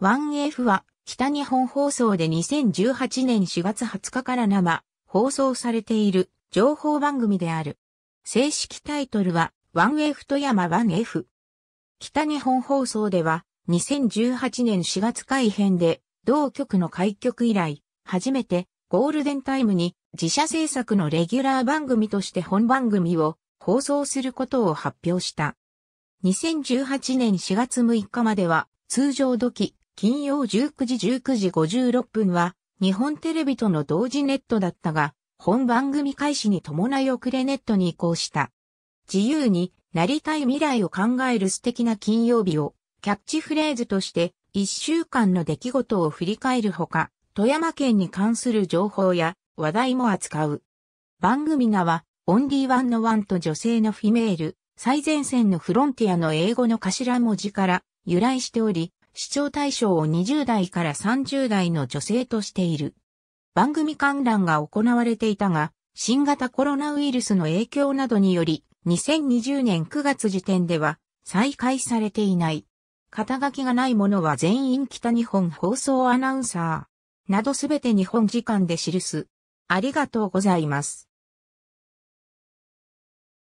1F は北日本放送で2018年4月20日から生放送されている情報番組である。正式タイトルは 1F 富山 1F。北日本放送では2018年4月改編で同局の開局以来初めてゴールデンタイムに自社制作のレギュラー番組として本番組を放送することを発表した。2018年4月6日までは通常時、金曜19時19時56分は、日本テレビとの同時ネットだったが、本番組開始に伴い遅れネットに移行した。自由になりたい未来を考える素敵な金曜日を、キャッチフレーズとして、一週間の出来事を振り返るほか、富山県に関する情報や話題も扱う。番組名は、オンリーワンのワンと女性のフィメール、最前線のフロンティアの英語の頭文字から由来しており、視聴対象を20代から30代の女性としている。番組観覧が行われていたが、新型コロナウイルスの影響などにより、2020年9月時点では再開されていない。肩書きがないものは全員北日本放送アナウンサーなどすべて日本時間で記す。ありがとうございます。